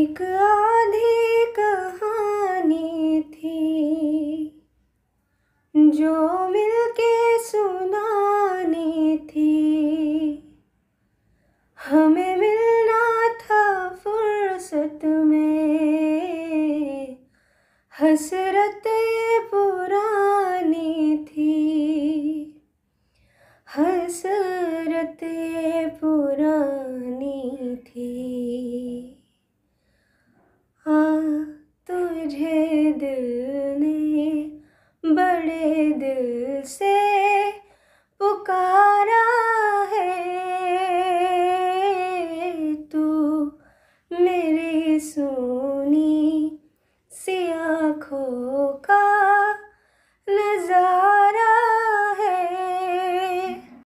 एक आधी कहानी थी जो मिलके सुनानी थी हमें मिलना था फुर्सत में हसरत पुरानी थी हसरत ये हाँ तुझे दिल ने बड़े दिल से पुकारा है तू मेरी सोनी सी आँखों का